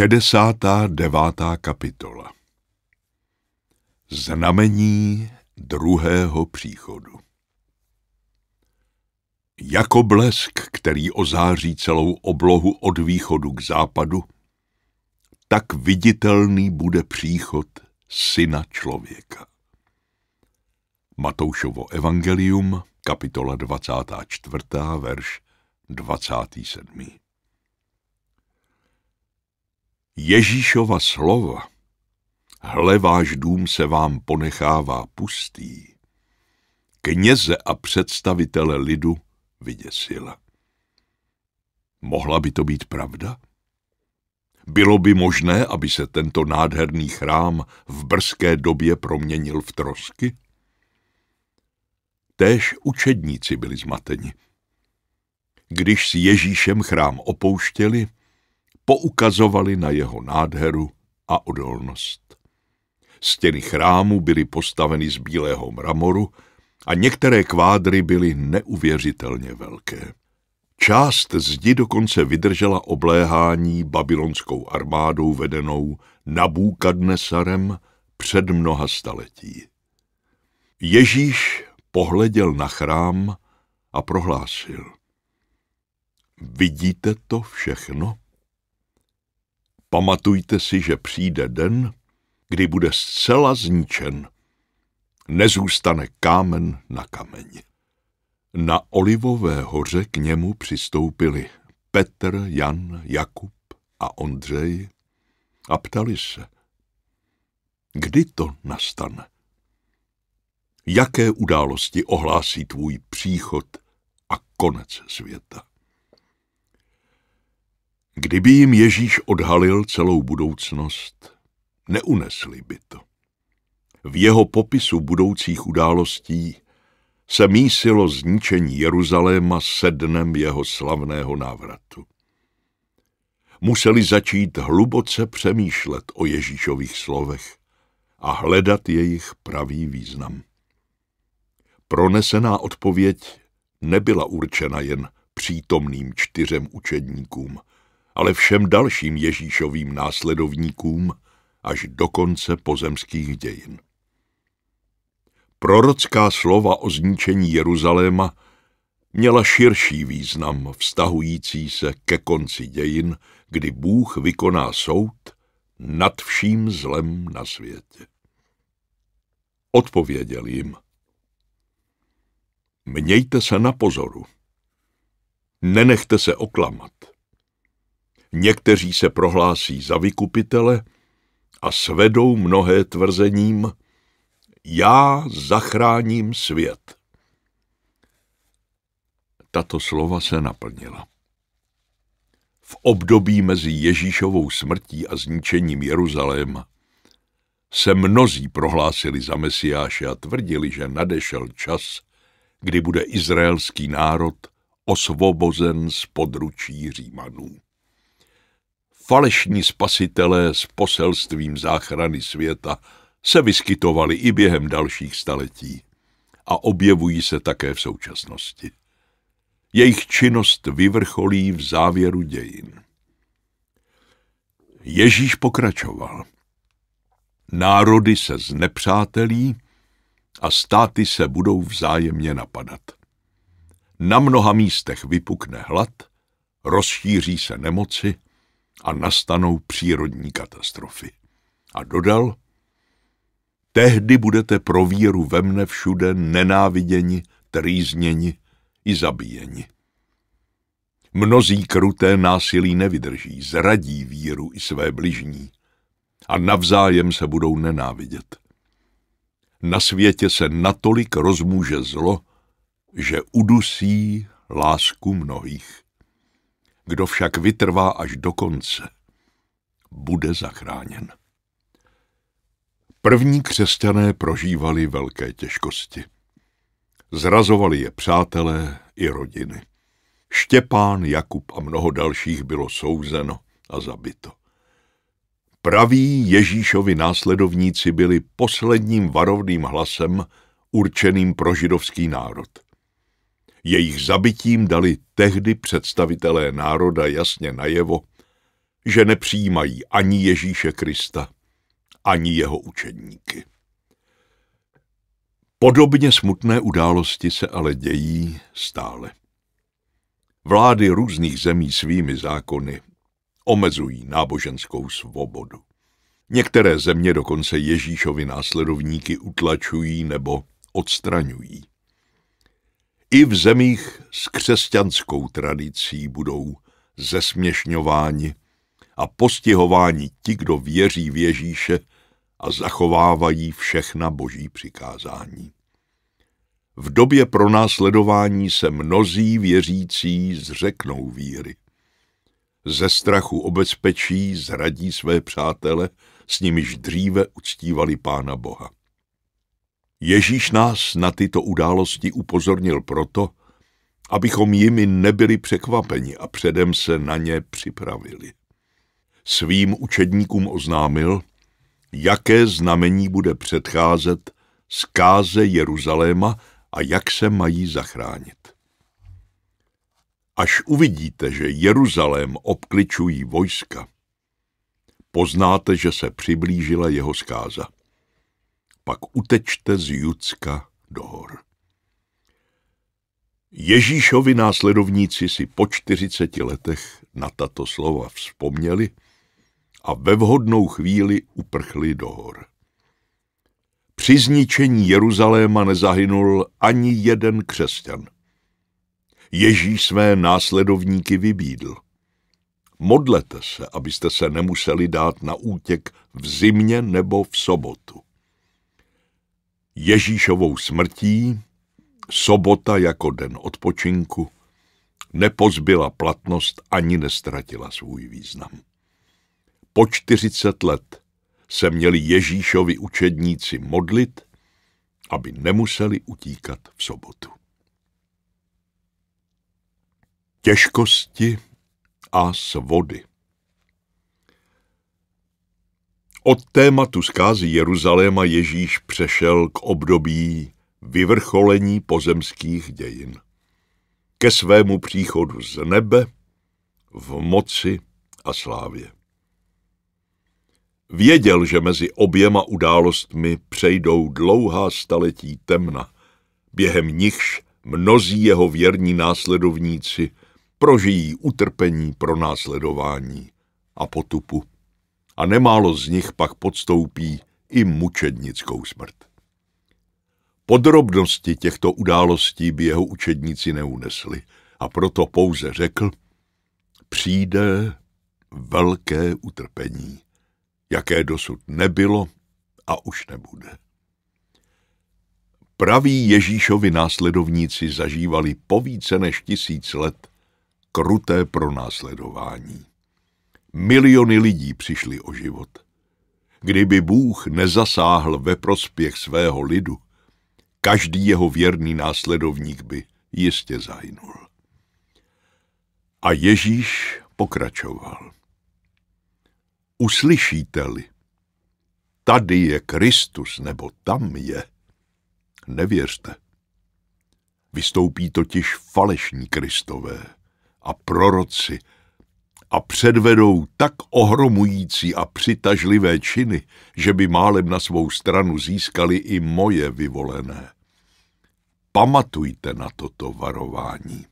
69. kapitola Znamení druhého příchodu Jako blesk, který ozáří celou oblohu od východu k západu, tak viditelný bude příchod syna člověka. Matoušovo evangelium, kapitola 24. verš 27. Ježíšova slova, hle váš dům se vám ponechává pustý, kněze a představitele lidu vyděsila. Mohla by to být pravda? Bylo by možné, aby se tento nádherný chrám v brzké době proměnil v trosky? Též učedníci byli zmateni. Když s Ježíšem chrám opouštěli, poukazovaly na jeho nádheru a odolnost. Stěny chrámu byly postaveny z bílého mramoru a některé kvádry byly neuvěřitelně velké. Část zdi dokonce vydržela obléhání babylonskou armádou vedenou nabukadnesarem před mnoha staletí. Ježíš pohleděl na chrám a prohlásil. Vidíte to všechno? Pamatujte si, že přijde den, kdy bude zcela zničen. Nezůstane kámen na kameni. Na Olivové hoře k němu přistoupili Petr, Jan, Jakub a Ondřej a ptali se, kdy to nastane? Jaké události ohlásí tvůj příchod a konec světa? Kdyby jim Ježíš odhalil celou budoucnost, neunesli by to. V jeho popisu budoucích událostí se mísilo zničení Jeruzaléma sednem jeho slavného návratu. Museli začít hluboce přemýšlet o Ježíšových slovech a hledat jejich pravý význam. Pronesená odpověď nebyla určena jen přítomným čtyřem učedníkům – ale všem dalším Ježíšovým následovníkům až do konce pozemských dějin. Prorocká slova o zničení Jeruzaléma měla širší význam vztahující se ke konci dějin, kdy Bůh vykoná soud nad vším zlem na světě. Odpověděl jim. Mějte se na pozoru. Nenechte se oklamat. Někteří se prohlásí za vykupitele a svedou mnohé tvrzením Já zachráním svět. Tato slova se naplnila. V období mezi Ježíšovou smrtí a zničením Jeruzaléma se mnozí prohlásili za Mesiáše a tvrdili, že nadešel čas, kdy bude izraelský národ osvobozen z područí Římanů falešní spasitelé s poselstvím záchrany světa se vyskytovali i během dalších staletí a objevují se také v současnosti. Jejich činnost vyvrcholí v závěru dějin. Ježíš pokračoval. Národy se znepřátelí a státy se budou vzájemně napadat. Na mnoha místech vypukne hlad, rozšíří se nemoci, a nastanou přírodní katastrofy. A dodal, tehdy budete pro víru ve mne všude nenáviděni, trýzněni i zabíjeni. Mnozí kruté násilí nevydrží, zradí víru i své bližní a navzájem se budou nenávidět. Na světě se natolik rozmůže zlo, že udusí lásku mnohých. Kdo však vytrvá až do konce, bude zachráněn. První křesťané prožívali velké těžkosti. Zrazovali je přátelé i rodiny. Štěpán, Jakub a mnoho dalších bylo souzeno a zabito. Praví Ježíšovi následovníci byli posledním varovným hlasem určeným pro židovský národ – jejich zabitím dali tehdy představitelé národa jasně najevo, že nepřijímají ani Ježíše Krista, ani jeho učedníky. Podobně smutné události se ale dějí stále. Vlády různých zemí svými zákony omezují náboženskou svobodu. Některé země dokonce Ježíšovi následovníky utlačují nebo odstraňují i v zemích s křesťanskou tradicí budou zesměšňováni a postihováni ti, kdo věří v Ježíše a zachovávají všechna boží přikázání. V době pronásledování se mnozí věřící zřeknou víry. Ze strachu obezpečí zradí své přátele, s nimiž dříve uctívali Pána Boha. Ježíš nás na tyto události upozornil proto, abychom jimi nebyli překvapeni a předem se na ně připravili. Svým učedníkům oznámil, jaké znamení bude předcházet zkáze Jeruzaléma a jak se mají zachránit. Až uvidíte, že Jeruzalém obkličují vojska, poznáte, že se přiblížila jeho zkáza pak utečte z Judska do hor. Ježíšovi následovníci si po 40 letech na tato slova vzpomněli a ve vhodnou chvíli uprchli do hor. Při zničení Jeruzaléma nezahynul ani jeden křesťan. Ježíš své následovníky vybídl. Modlete se, abyste se nemuseli dát na útěk v zimě nebo v sobotu. Ježíšovou smrtí sobota jako den odpočinku nepozbyla platnost ani nestratila svůj význam. Po 40 let se měli Ježíšovi učedníci modlit, aby nemuseli utíkat v sobotu. Těžkosti a svody Od tématu zkázy Jeruzaléma Ježíš přešel k období vyvrcholení pozemských dějin. Ke svému příchodu z nebe, v moci a slávě. Věděl, že mezi oběma událostmi přejdou dlouhá staletí temna, během nichž mnozí jeho věrní následovníci prožijí utrpení pro následování a potupu a nemálo z nich pak podstoupí i mučednickou smrt. Podrobnosti těchto událostí by jeho učedníci neunesli a proto pouze řekl, přijde velké utrpení, jaké dosud nebylo a už nebude. Praví Ježíšovi následovníci zažívali po více než tisíc let kruté pronásledování. Miliony lidí přišli o život. Kdyby Bůh nezasáhl ve prospěch svého lidu, každý jeho věrný následovník by jistě zahynul. A Ježíš pokračoval. Uslyšíte-li, tady je Kristus nebo tam je, nevěřte. Vystoupí totiž falešní Kristové a proroci, a předvedou tak ohromující a přitažlivé činy, že by málem na svou stranu získali i moje vyvolené. Pamatujte na toto varování.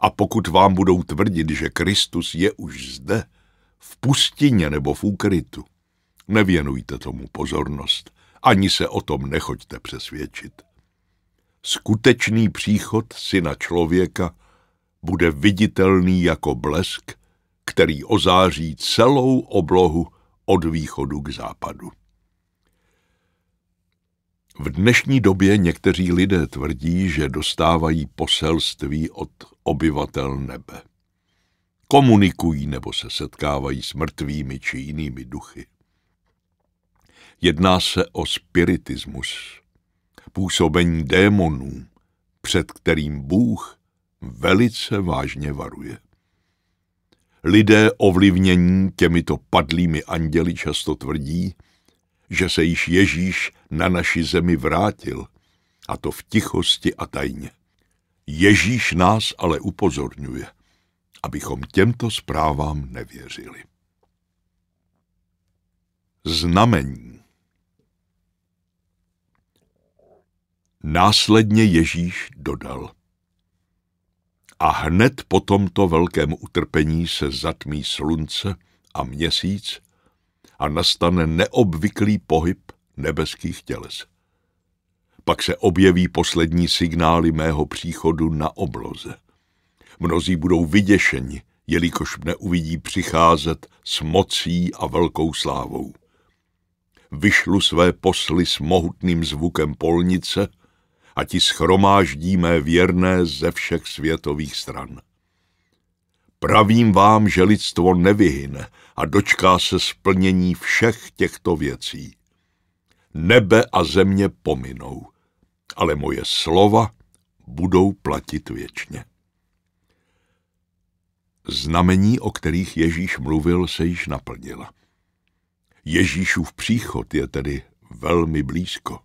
A pokud vám budou tvrdit, že Kristus je už zde, v pustině nebo v úkrytu, nevěnujte tomu pozornost, ani se o tom nechoďte přesvědčit. Skutečný příchod syna člověka bude viditelný jako blesk který ozáří celou oblohu od východu k západu. V dnešní době někteří lidé tvrdí, že dostávají poselství od obyvatel nebe. Komunikují nebo se setkávají s mrtvými či jinými duchy. Jedná se o spiritismus, působení démonů, před kterým Bůh velice vážně varuje. Lidé ovlivnění těmito padlými anděli často tvrdí, že se již Ježíš na naši zemi vrátil, a to v tichosti a tajně. Ježíš nás ale upozorňuje, abychom těmto zprávám nevěřili. Znamení Následně Ježíš dodal – a hned po tomto velkém utrpení se zatmí slunce a měsíc a nastane neobvyklý pohyb nebeských těles. Pak se objeví poslední signály mého příchodu na obloze. Mnozí budou vyděšeni, jelikož mne uvidí přicházet s mocí a velkou slávou. Vyšlu své posly s mohutným zvukem polnice – a ti schromáždíme věrné ze všech světových stran. Pravím vám, že lidstvo nevyhyne a dočká se splnění všech těchto věcí. Nebe a země pominou, ale moje slova budou platit věčně. Znamení, o kterých Ježíš mluvil, se již naplnila. Ježíšův příchod je tedy velmi blízko.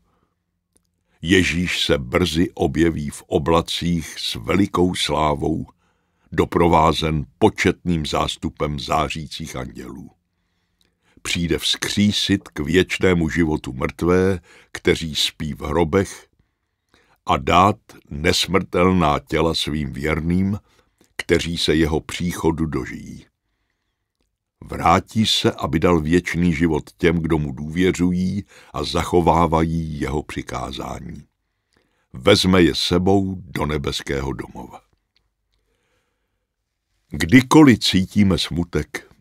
Ježíš se brzy objeví v oblacích s velikou slávou, doprovázen početným zástupem zářících andělů. Přijde vzkřísit k věčnému životu mrtvé, kteří spí v hrobech, a dát nesmrtelná těla svým věrným, kteří se jeho příchodu dožijí. Vrátí se, aby dal věčný život těm, kdo mu důvěřují a zachovávají jeho přikázání. Vezme je sebou do nebeského domova. Kdykoliv cítíme smutek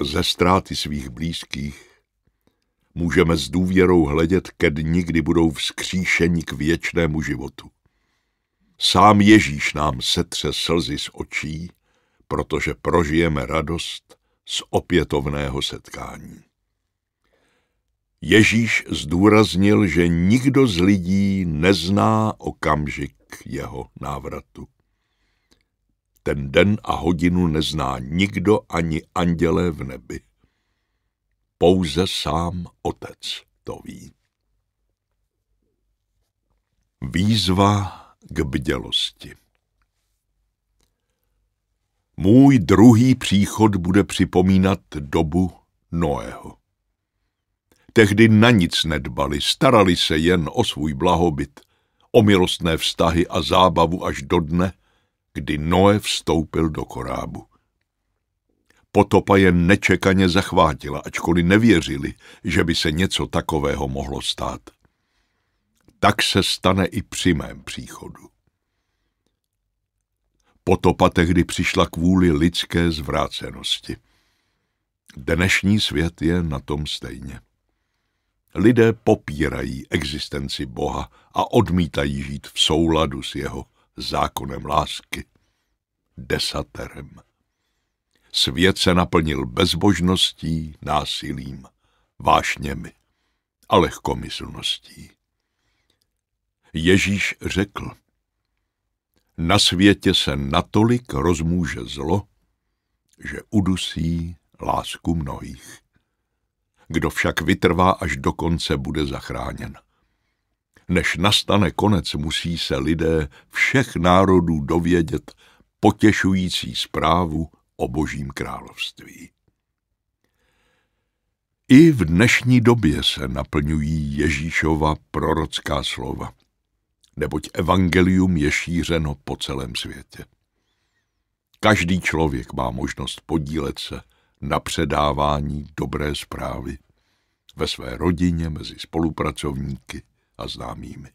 ze ztráty svých blízkých, můžeme s důvěrou hledět ke dni, kdy budou vzkříšeni k věčnému životu. Sám Ježíš nám setře slzy z očí, protože prožijeme radost, z opětovného setkání. Ježíš zdůraznil, že nikdo z lidí nezná okamžik jeho návratu. Ten den a hodinu nezná nikdo ani andělé v nebi. Pouze sám otec to ví. Výzva k bdělosti. Můj druhý příchod bude připomínat dobu Noého. Tehdy na nic nedbali, starali se jen o svůj blahobyt, o milostné vztahy a zábavu až do dne, kdy Noé vstoupil do korábu. Potopa je nečekaně zachvátila, ačkoliv nevěřili, že by se něco takového mohlo stát. Tak se stane i při mém příchodu. Potopa tehdy přišla kvůli lidské zvrácenosti. Dnešní svět je na tom stejně. Lidé popírají existenci Boha a odmítají žít v souladu s jeho zákonem lásky, desaterem. Svět se naplnil bezbožností, násilím, vášněmi a lehkomyslností. Ježíš řekl – na světě se natolik rozmůže zlo, že udusí lásku mnohých. Kdo však vytrvá až do konce, bude zachráněn. Než nastane konec, musí se lidé všech národů dovědět potěšující zprávu o Božím království. I v dnešní době se naplňují Ježíšova prorocká slova neboť evangelium je šířeno po celém světě. Každý člověk má možnost podílet se na předávání dobré zprávy ve své rodině, mezi spolupracovníky a známými.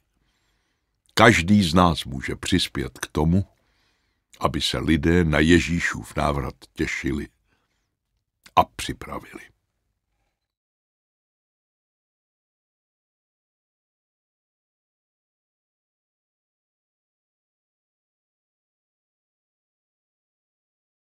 Každý z nás může přispět k tomu, aby se lidé na Ježíšův návrat těšili a připravili.